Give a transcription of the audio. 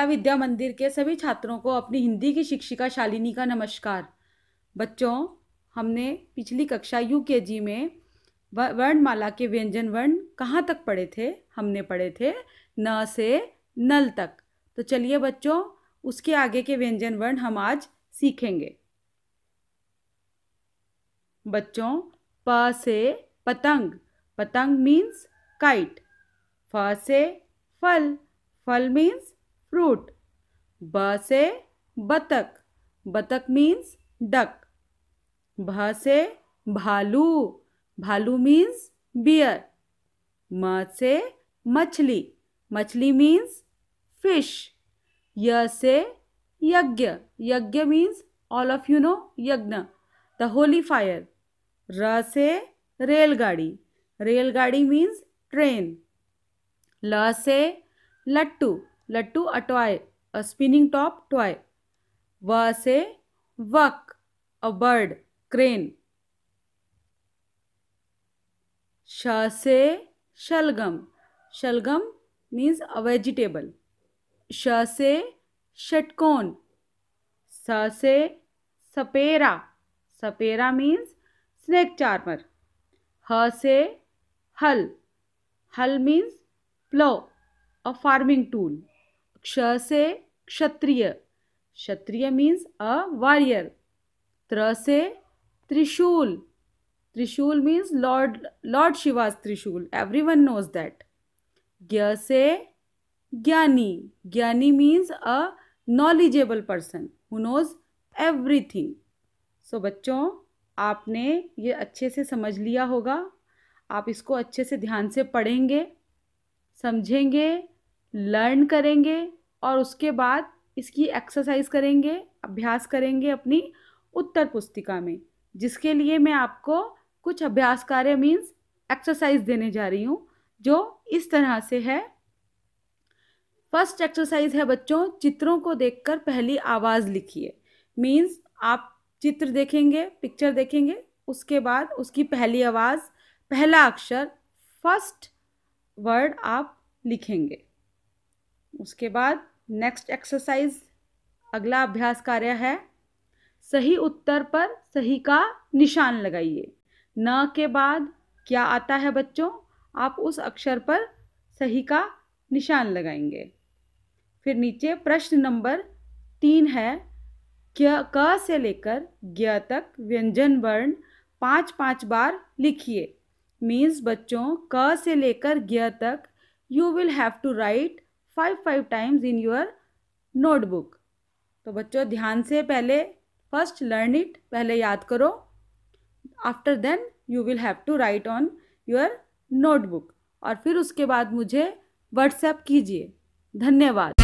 कला विद्या मंदिर के सभी छात्रों को अपनी हिंदी की शिक्षिका शालिनी का नमस्कार बच्चों हमने पिछली कक्षा यू के जी में वर्णमाला के व्यंजन वर्ण कहाँ तक पढ़े थे हमने पढ़े थे न से नल तक तो चलिए बच्चों उसके आगे के व्यंजन वर्ण हम आज सीखेंगे बच्चों प से पतंग पतंग मीन्स काइट फ से फल फल मीन्स फ्रूट ब से बतख बतख मीन्स डक भ से भालू भालू मीन्स बियर म से मछली मछली मीन्स फिश य से यज्ञ yagya means all of you know yagya the holy fire र से रेलगाड़ी रेलगाड़ी मीन्स ट्रेन ल से लट्टू lattu a toy a spinning top toy व से वक अ बर्ड क्रेन श से शलगम शलगम मीन्स अ वेजिटेबल श से शटकोन स से सपेरा सपेरा मीन्स स्नेक चार्मर ह से हल hal means plough a farming tool क्ष से क्षत्रिय क्षत्रिय मीन्स अ वॉरियर त्र से त्रिशूल त्रिशूल मीन्स लॉर्ड लॉर्ड शिवाज त्रिशूल एवरी वन नोज दैट ज्ञ से ज्ञानी gyani means a knowledgeable person who knows everything so बच्चों आपने ये अच्छे से समझ लिया होगा आप इसको अच्छे से ध्यान से पढ़ेंगे समझेंगे लर्न करेंगे और उसके बाद इसकी एक्सरसाइज करेंगे अभ्यास करेंगे अपनी उत्तर पुस्तिका में जिसके लिए मैं आपको कुछ अभ्यास कार्य मीन्स एक्सरसाइज देने जा रही हूँ जो इस तरह से है फर्स्ट एक्सरसाइज है बच्चों चित्रों को देखकर पहली आवाज़ लिखिए मीन्स आप चित्र देखेंगे पिक्चर देखेंगे उसके बाद उसकी पहली आवाज़ पहला अक्षर फर्स्ट वर्ड आप लिखेंगे उसके बाद नेक्स्ट एक्सरसाइज अगला अभ्यास कार्य है सही उत्तर पर सही का निशान लगाइए न के बाद क्या आता है बच्चों आप उस अक्षर पर सही का निशान लगाएंगे फिर नीचे प्रश्न नंबर तीन है क्य क से लेकर ज्ञ तक व्यंजन वर्ण पाँच पाँच बार लिखिए मीन्स बच्चों क से लेकर ज्ञ तक you will have to write five five times in your notebook तो बच्चों ध्यान से पहले फर्स्ट लर्न इट पहले याद करो after then you will have to write on your notebook और फिर उसके बाद मुझे व्हाट्सएप कीजिए धन्यवाद